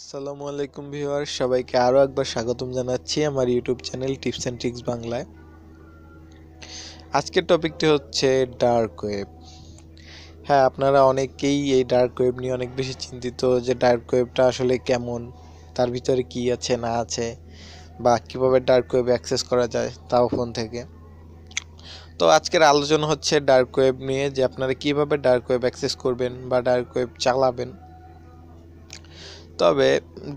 আসসালামু আলাইকুম ভিউয়ার সবাইকে আরও একবার স্বাগতম জানাচ্ছি আমার YouTube channel tips and tricks বাংলায় আজকের টপিকটি হচ্ছে ডার্ক ওয়েব হ্যাঁ আপনারা অনেকেই এই ডার্ক ওয়েব নিয়ে অনেক বেশি চিন্তিত যে ডার্ক ওয়েবটা আসলে কেমন তার ভিতরে কি আছে না আছে বা কীভাবে ডার্ক ওয়েব অ্যাক্সেস করা যায় তাও ফোন থেকে তো আজকের আলোচনা হচ্ছে ডার্ক ওয়েব নিয়ে যে আপনারা কিভাবে ডার্ক ওয়েব অ্যাক্সেস করবেন বা ডার্ক ওয়েব চালাবেন তবে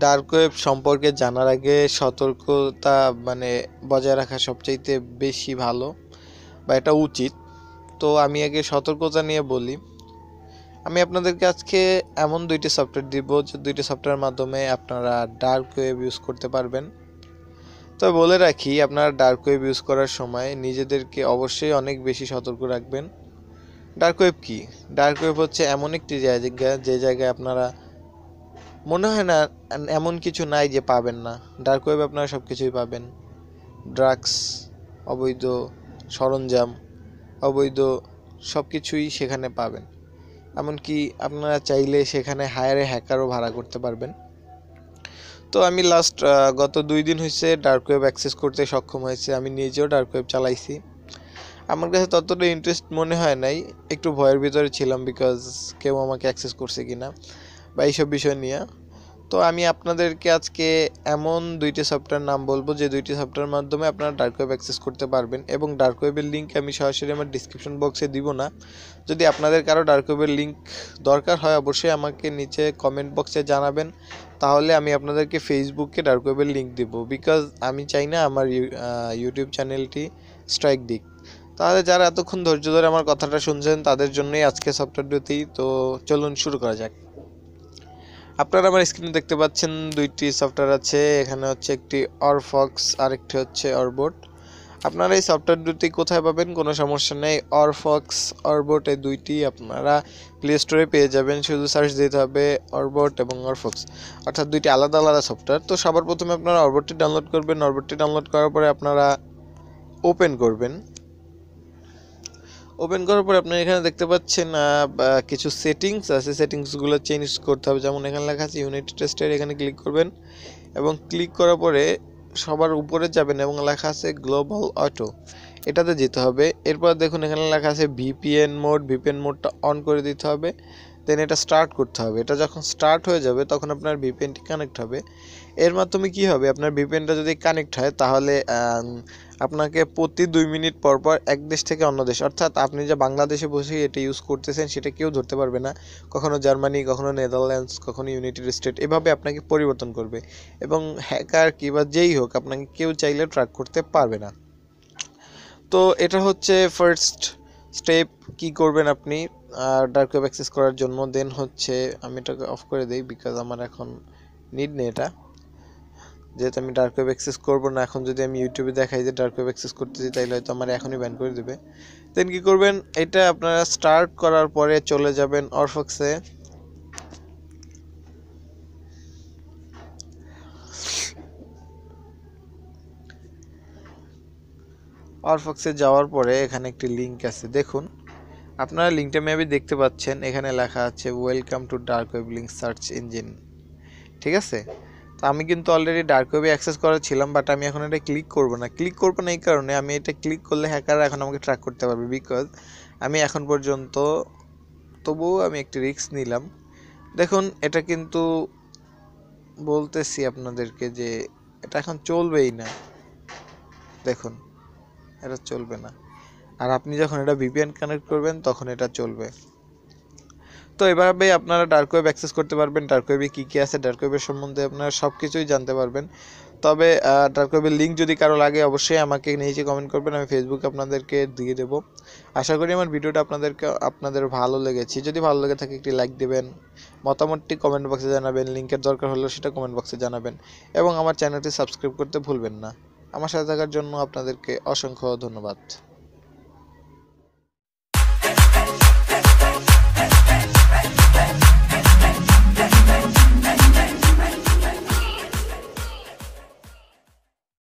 ডার্ক ওয়েব সম্পর্কে জানার আগে সতর্কতা মানে বজায় রাখা সবচাইতে বেশি ভালো বা এটা উচিত তো আমি আগে সতর্কতা নিয়ে বলি আমি আপনাদেরকে আজকে এমন দুইটি সফটওয়্যার দিব যে দুইটি সফটওয়্যার মাধ্যমে আপনারা ডার্ক ওয়েব ইউজ করতে পারবেন তবে বলে রাখি আপনারা ডার্ক ওয়েব ইউজ করার সময় নিজেদেরকে অবশ্যই অনেক বেশি সতর্ক রাখবেন ডার্ক ওয়েব কী ডার্ক ওয়েব হচ্ছে এমন একটি জায়গা যে জায়গায় আপনারা মনে হয় না এমন কিছু নাই যে পাবেন না ডার্ক ওয়েব আপনারা সব কিছুই পাবেন ড্রাগস অবৈধ সরঞ্জাম অবৈধ সব কিছুই সেখানে পাবেন এমনকি আপনারা চাইলে সেখানে হায়ারে হ্যাকারও ভাড়া করতে পারবেন তো আমি লাস্ট গত দুই দিন হয়েছে ডার্ক ওয়েব অ্যাক্সেস করতে সক্ষম হয়েছে আমি নিজেও ডার্ক ওয়েব চালাইছি আমার কাছে ততটা ইন্টারেস্ট মনে হয় নাই একটু ভয়ের ভিতরে ছিলাম বিকজ কেউ আমাকে অ্যাক্সেস করছে কি না বা এইসব বিষয় নিয়ে তো আমি আপনাদেরকে আজকে এমন দুইটি সফটওয়্যার নাম বলবো যে দুইটি সফটওয়্যার মাধ্যমে আপনারা ডার্ক ওয়েব অ্যাক্সেস করতে পারবেন এবং ডার্ক ওয়েবের লিঙ্ক আমি সরাসরি আমার ডিসক্রিপশন বক্সে দিব না যদি আপনাদের কারো ডার্ক ওয়েবের লিঙ্ক দরকার হয় অবশ্যই আমাকে নিচে কমেন্ট বক্সে জানাবেন তাহলে আমি আপনাদেরকে ফেসবুকে ডার্ক ওয়েবের লিঙ্ক দেব বিকজ আমি চাই না আমার ইউটিউব চ্যানেলটি স্ট্রাইক দিক তাহলে যারা এতক্ষণ ধৈর্য ধরে আমার কথাটা শুনছেন তাদের জন্যই আজকে সফটওয়্যার দুটি তো চলুন শুরু করা যাক আপনারা আমার স্ক্রিনে দেখতে পাচ্ছেন দুইটি সফটওয়্যার আছে এখানে হচ্ছে একটি অরফক্স আরেকটি হচ্ছে অরবোট আপনারা এই সফটওয়্যার দুটি কোথায় পাবেন কোনো সমস্যা নেই অরফক্স অরবোট এই দুইটি আপনারা প্লে স্টোরে পেয়ে যাবেন শুধু সার্চ দিতে হবে অরবোট এবং অরফক্স অর্থাৎ দুইটি আলাদা আলাদা সফটওয়্যার তো সবার প্রথমে আপনারা অরবোটটি ডাউনলোড করবেন অরবোটটি ডাউনলোড করার পরে আপনারা ওপেন করবেন ওপেন করার পরে আপনারা এখানে দেখতে পাচ্ছেন কিছু সেটিংস আছে সেটিংসগুলো চেঞ্জ করতে হবে যেমন এখানে লেখা আছে ইউনিট টেস্টের এখানে ক্লিক করবেন এবং ক্লিক করার পরে সবার উপরে যাবেন এবং লেখা আছে গ্লোবাল অটো এটাতে যেতে হবে এরপর দেখুন এখানে লেখা আছে ভিপিএন মোড ভিপিএন মোডটা অন করে দিতে হবে দেন এটা স্টার্ট করতে হবে এটা যখন স্টার্ট হয়ে যাবে তখন আপনার ভিপিএনটি কানেক্ট হবে এর মাধ্যমে কি হবে আপনার ভিপিএনটা যদি কানেক্ট হয় তাহলে আপনাকে প্রতি দুই মিনিট পর পর এক দেশ থেকে অন্য দেশ অর্থাৎ আপনি যে বাংলাদেশে বসে এটা ইউজ করতেছেন সেটা কেউ ধরতে পারবে না কখনো জার্মানি কখনো নেদারল্যান্ডস কখনো ইউনাইটেড স্টেট এভাবে আপনাকে পরিবর্তন করবে এবং হ্যাকার কিংবা যেই হোক আপনাকে কেউ চাইলে ট্র্যাক করতে পারবে না তো এটা হচ্ছে ফার্স্ট স্টেপ কি করবেন আপনি ডার্ক ওয়েব অ্যাক্সেস করার জন্য দেন হচ্ছে আমি এটাকে অফ করে দিই বিকজ আমার এখন নিড নেই এটা যেহেতু আমি ডার্ক ওয়েব অ্যাক্সেস করবো না এখন যদি আমি ইউটিউবে দেখাই যে ডার্ক ওয়েব অ্যাক্সেস করতেছি তাইলে হয়তো আমার এখনই ব্যান করে দেবে দেন কী করবেন এটা আপনারা স্টার্ট করার পরে চলে যাবেন অরফক্সে অরফক্সে যাওয়ার পরে এখানে একটি লিঙ্ক আছে দেখুন আপনারা লিঙ্কটা মেবি দেখতে পাচ্ছেন এখানে লেখা আছে welcome to dark web link search engine ঠিক আছে আমি কিন্তু অলরেডি ডার্ক ওয়েবে অ্যাক্সেস করা ছিলাম বাট আমি এখন এটা ক্লিক করব না ক্লিক করব না এই কারণে আমি এটা ক্লিক করলে হ্যাকাররা এখন আমাকে ট্র্যাক করতে পারবে বিকজ আমি এখন পর্যন্ত তবুও আমি একটি রিস্ক নিলাম দেখুন এটা কিন্তু বলতেছি আপনাদেরকে যে এটা এখন চলবেই না দেখুন এটা চলবে না আর আপনি যখন এটা ভিপিএন কানেক্ট করবেন তখন এটা চলবে তো এভাবেই আপনারা ডার্ক ওয়েব অ্যাক্সেস করতে পারবেন ডার্ক ওয়েবে কী কী আছে ডার্ক ওয়েবের সম্বন্ধে আপনারা সব কিছুই জানতে পারবেন তবে ডার্ক ওয়েবের লিঙ্ক যদি কারো লাগে অবশ্যই আমাকে নিচে কমেন্ট করবেন আমি ফেসবুকে আপনাদেরকে দিয়ে দেবো আশা করি আমার ভিডিওটা আপনাদেরকে আপনাদের ভালো লেগেছে যদি ভালো লেগে থাকে একটি লাইক দেবেন মতামতটি কমেন্ট বক্সে জানাবেন লিঙ্কের দরকার হলে সেটা কমেন্ট বক্সে জানাবেন এবং আমার চ্যানেলটি সাবস্ক্রাইব করতে ভুলবেন না আমার সাথে থাকার জন্য আপনাদেরকে অসংখ্য ধন্যবাদ